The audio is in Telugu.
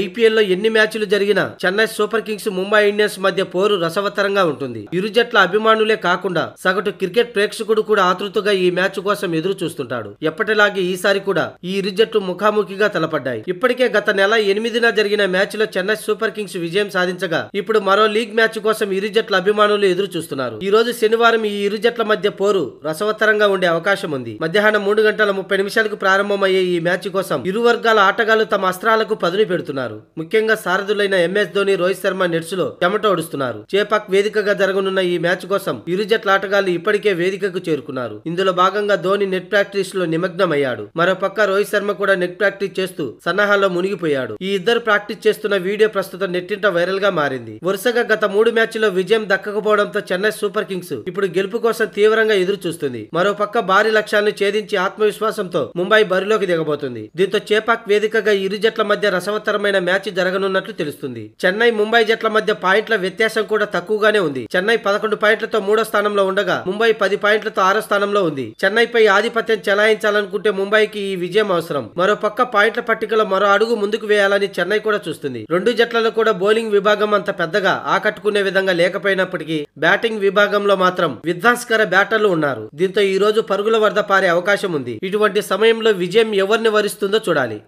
ఐపీఎల్లో ఎన్ని మ్యాచ్లు జరిగినా Chennai Super Kings Mumbai Indians మధ్య పోరు రసవత్తరంగా ఉంటుంది ఇరు జట్ల అభిమానులే కాకుండా సగటు క్రికెట్ ప్రేక్షకుడు కూడా ఆతృతగా ఈ మ్యాచ్ కోసం ఎదురు చూస్తుంటాడు ఎప్పటిలాగే ఈసారి కూడా ఈ ఇరు జట్లు ముఖాముఖిగా తలపడ్డాయి ఇప్పటికే గత నెల ఎనిమిదిన జరిగిన మ్యాచ్ లో చెన్నై సూపర్ కింగ్స్ విజయం సాధించగా ఇప్పుడు మరో లీగ్ మ్యాచ్ కోసం ఇరు జట్ల అభిమానులు ఎదురు చూస్తున్నారు ఈ రోజు శనివారం ఈ ఇరు జట్ల మధ్య పోరు రసవత్తరంగా ఉండే అవకాశం ఉంది మధ్యాహ్నం మూడు గంటల ముప్పై నిమిషాలకు ప్రారంభమయ్యే ఈ మ్యాచ్ కోసం ఇరు వర్గాల ఆటగాళ్లు తమ అస్త్రాలకు పదును పెడుతున్నారు చేస్తున్నారు ముఖ్యంగా సారథులైన ఎంఎస్ ధోని రోహిత్ శర్మ నెట్స్లో చెమట ఓడుస్తున్నారు చేపాక్ వేదికగా జరగనున్న ఈ మ్యాచ్ కోసం ఇరు జట్ల ఆటగాళ్లు ఇప్పటికే వేదికకు చేరుకున్నారు ఇందులో భాగంగా ధోని నెట్ ప్రాక్టీస్ లో నిమగ్నమయ్యాడు మరోపక్క రోహిత్ శర్మ కూడా నెట్ ప్రాక్టీస్ చేస్తూ సన్నాహాల్లో మునిగిపోయాడు ఈ ఇద్దరు ప్రాక్టీస్ చేస్తున్న వీడియో ప్రస్తుతం నెట్టింట వైరల్ గా మారింది వరుసగా గత మూడు మ్యాచ్లో విజయం దక్కకపోవడంతో చెన్నై సూపర్ కింగ్స్ ఇప్పుడు గెలుపు కోసం తీవ్రంగా ఎదురు చూస్తుంది మరోపక్క భారీ లక్ష్యాన్ని ఛేదించి ఆత్మవిశ్వాసంతో ముంబై బరిలోకి దిగబోతుంది దీంతో చేపాక్ వేదికగా ఇరు జట్ల మధ్య రసవత్తరమైన ఆసక్తికరమైన మ్యాచ్ జరగనున్నట్లు తెలుస్తుంది చెన్నై ముంబై జట్ల మధ్య పాయింట్ల వ్యత్యాసం కూడా తక్కువగానే ఉంది చెన్నై పదకొండు పాయింట్లతో మూడో స్థానంలో ఉండగా ముంబై పది పాయింట్లతో ఆరో స్థానంలో ఉంది చెన్నైపై ఆధిపత్యం చెలాయించాలనుకుంటే ముంబైకి ఈ విజయం అవసరం మరో పక్క పాయింట్ల పట్టికలో మరో అడుగు ముందుకు వేయాలని చెన్నై కూడా చూస్తుంది రెండు జట్లలో కూడా బౌలింగ్ విభాగం అంత పెద్దగా ఆకట్టుకునే విధంగా లేకపోయినప్పటికీ బ్యాటింగ్ విభాగంలో మాత్రం విధ్వంసకర బ్యాటర్లు ఉన్నారు దీంతో ఈ రోజు పరుగుల వరద పారే అవకాశం ఉంది ఇటువంటి సమయంలో విజయం ఎవరిని వరిస్తుందో చూడాలి